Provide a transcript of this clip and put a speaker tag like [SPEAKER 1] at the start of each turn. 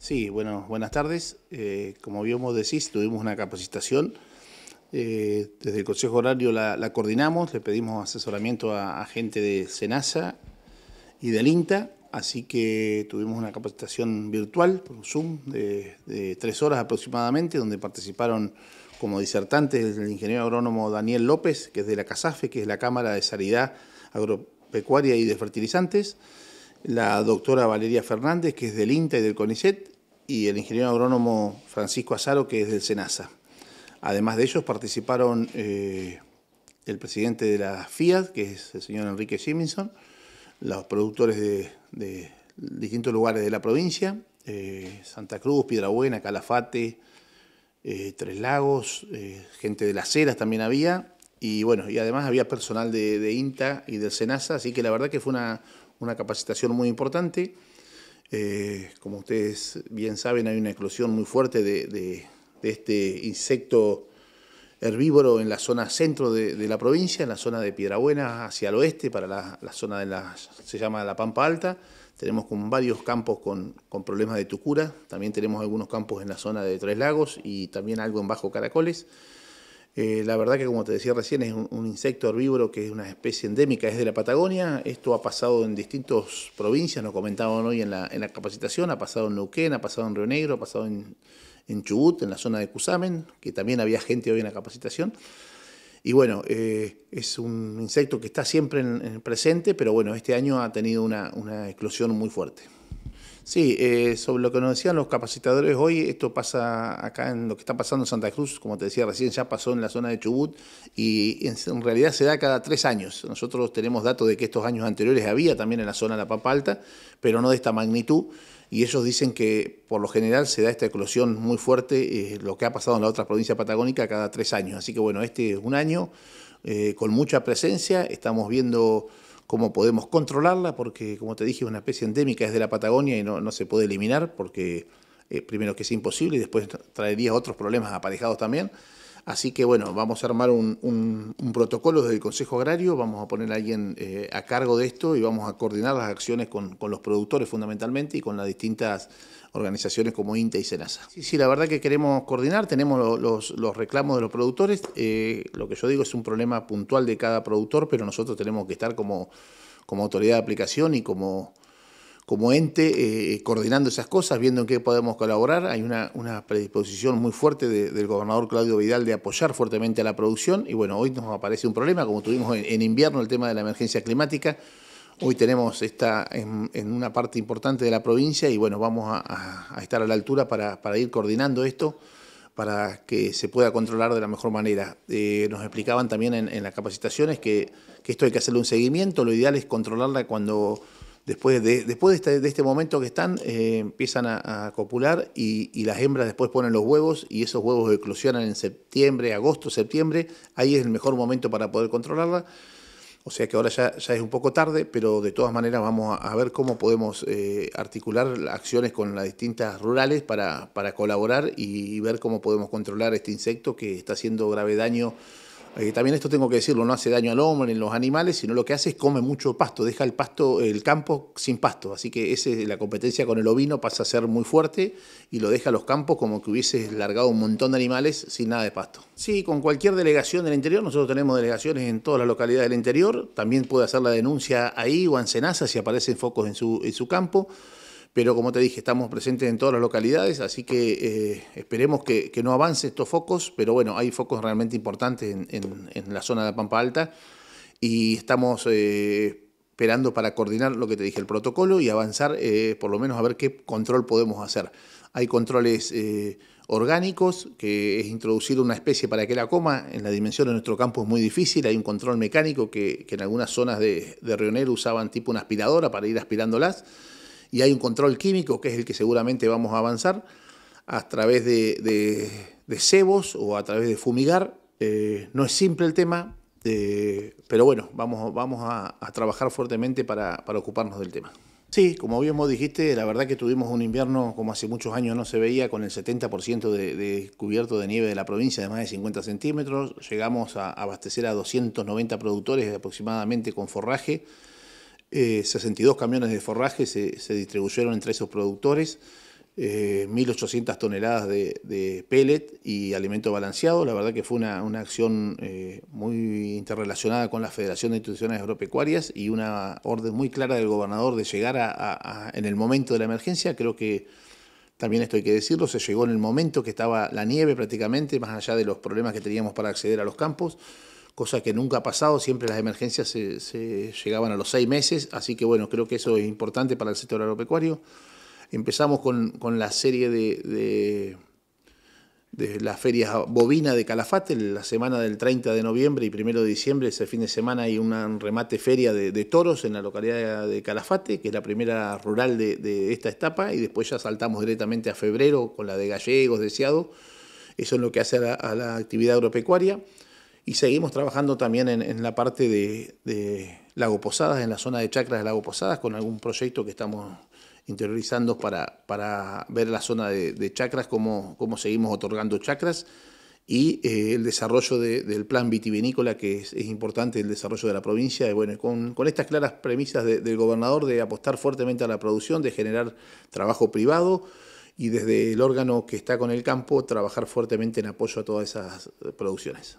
[SPEAKER 1] Sí, bueno, buenas tardes. Eh, como bien vos decís, tuvimos una capacitación. Eh, desde el Consejo Horario la, coordinamos, le pedimos asesoramiento a, gente de SENASA y del INTA, así que tuvimos una capacitación virtual por Zoom de, de tres horas aproximadamente, donde participaron como disertantes el ingeniero agrónomo Daniel López, que es de la CASAFE, que es la Cámara de Sanidad Agropecuaria y de Fertilizantes, la doctora Valeria Fernández, que es del INTA y del CONICET, y el ingeniero agrónomo Francisco Azaro, que es del SENASA. Además de ellos participaron eh, el presidente de la FIAT, que es el señor Enrique Siminson, los productores de, distintos lugares de la provincia, eh, Santa Cruz, Piedrabuena, Calafate, eh, Tres Lagos, gente de las Heras también había, y bueno, y además había personal de, INTA y del SENASA, así que la verdad que fue una, una capacitación muy importante. Eh, como ustedes bien saben, hay una explosión muy fuerte de, este insecto herbívoro en la zona centro de, la provincia, en la zona de Piedrabuena, hacia el oeste, para la, zona de la, se llama la Pampa Alta. Tenemos con varios campos con, con, problemas de tucura, también tenemos algunos campos en la zona de Tres Lagos y también algo en Bajo Caracoles. Eh, la verdad que, como te decía recién, es un, insecto herbívoro que es una especie endémica, es de la Patagonia. Esto ha pasado en distintas provincias, nos comentaban hoy en la, capacitación, ha pasado en Neuquén, ha pasado en Río Negro, ha pasado en, Chubut, en la zona de Cusamen, que también había gente hoy en la capacitación. Y bueno, eh, es un insecto que está siempre presente, pero bueno, este año ha tenido una, explosión muy fuerte. Sí, eh, sobre lo que nos decían los capacitadores hoy, esto pasa acá en lo que está pasando en Santa Cruz, como te decía recién, ya pasó en la zona de Chubut y en, realidad se da cada tres años. Nosotros tenemos datos de que estos años anteriores había también en la zona de la Papa Alta, pero no de esta magnitud. Y ellos dicen que por lo general se da esta eclosión muy fuerte, eh, lo que ha pasado en la otra provincia patagónica cada tres años. Así que bueno, este es un año eh, con mucha presencia, estamos viendo cómo podemos controlarla, porque como te dije es una especie endémica, es de la Patagonia y no, se puede eliminar porque eh, primero que es imposible y después traería otros problemas aparejados también. Así que bueno, vamos a armar un, protocolo desde el Consejo Agrario, vamos a poner a alguien eh, a cargo de esto y vamos a coordinar las acciones con, los productores fundamentalmente y con las distintas organizaciones como INTA y SENASA. Sí, sí, la verdad que queremos coordinar, tenemos los, reclamos de los productores, eh, lo que yo digo es un problema puntual de cada productor, pero nosotros tenemos que estar como, como autoridad de aplicación y como como ente eh, eh, coordinando esas cosas, viendo en qué podemos colaborar. Hay una, predisposición muy fuerte del gobernador Claudio Vidal de apoyar fuertemente a la producción y bueno, hoy nos aparece un problema, como tuvimos en, invierno el tema de la emergencia climática. Hoy tenemos esta en, una parte importante de la provincia y bueno, vamos a, estar a la altura para, ir coordinando esto para que se pueda controlar de la mejor manera. Eh, nos explicaban también en, las capacitaciones que, que esto hay que hacerle un seguimiento, lo ideal es controlarla cuando después de, después de, este, este momento que están, eh, empiezan a, copular y, las hembras después ponen los huevos y esos huevos eclosionan en septiembre, agosto, septiembre. Ahí es el mejor momento para poder controlarla. O sea que ahora ya, es un poco tarde, pero de todas maneras vamos a, ver cómo podemos eh, articular acciones con las distintas rurales para, colaborar y ver cómo podemos controlar este insecto que está haciendo grave daño eh, también esto tengo que decirlo, no hace daño al hombre ni a los animales, sino lo que hace es come mucho pasto, deja el pasto, el campo sin pasto. Así que ese, la competencia con el ovino pasa a ser muy fuerte y lo deja los campos como que hubiese largado un montón de animales sin nada de pasto. Sí, con cualquier delegación del interior, nosotros tenemos delegaciones en todas las localidades del interior, también puede hacer la denuncia ahí o en Senasa si aparecen focos en su, en su campo pero como te dije, estamos presentes en todas las localidades, así que eh, esperemos que, no avance estos focos, pero bueno, hay focos realmente importantes en, la zona de la Pampa Alta y estamos eh, esperando para coordinar lo que te dije, el protocolo y avanzar, eh, por lo menos a ver qué control podemos hacer. Hay controles orgánicos, que es introducir una especie para que la coma. En la dimensión de nuestro campo es muy difícil, hay un control mecánico que, en algunas zonas de, de Rionero usaban tipo una aspiradora para ir aspirándolas y hay un control químico, que es el que seguramente vamos a avanzar, a través de, cebos o a través de fumigar. Eh, no es simple el tema, eh, pero bueno, vamos, vamos a, trabajar fuertemente para, para ocuparnos del tema. Sí, como bien vos dijiste, la verdad que tuvimos un invierno como hace muchos años no se veía, con el 70% de, de, cubierto de nieve de la provincia, de más de 50 centímetros. Llegamos a abastecer a 290 productores aproximadamente con forraje. 62 eh, camiones de forraje se, distribuyeron entre esos productores, 1.800 eh, toneladas de, de, pellet y alimento balanceado. La verdad que fue una, acción eh, muy interrelacionada con la Federación de Instituciones Agropecuarias y una orden muy clara del gobernador de llegar en el momento de la emergencia. Creo que también esto hay que decirlo, se llegó en el momento que estaba la nieve prácticamente, más allá de los problemas que teníamos para acceder a los campos cosa que nunca ha pasado, siempre las emergencias se, llegaban a los seis meses, así que bueno, creo que eso es importante para el sector agropecuario. Empezamos con, la serie de, las ferias bovina de Calafate, la semana del 30 de noviembre y 1 de diciembre, ese fin de semana hay un remate feria de, toros en la localidad de Calafate, que es la primera rural de, esta etapa, y después ya saltamos directamente a febrero con la de gallegos, deseado. Eso es lo que hace a la actividad agropecuaria. Y seguimos trabajando también en, la parte de, Lago Posadas, en la zona de chacras de Lago Posadas, con algún proyecto que estamos interiorizando para, para ver la zona de, chacras, cómo, seguimos otorgando chacras y eh, el desarrollo del plan vitivinícola, que es, importante el desarrollo de la provincia. Y bueno, con, con estas claras premisas del gobernador de apostar fuertemente a la producción, de generar trabajo privado y desde el órgano que está con el campo trabajar fuertemente en apoyo a todas esas producciones.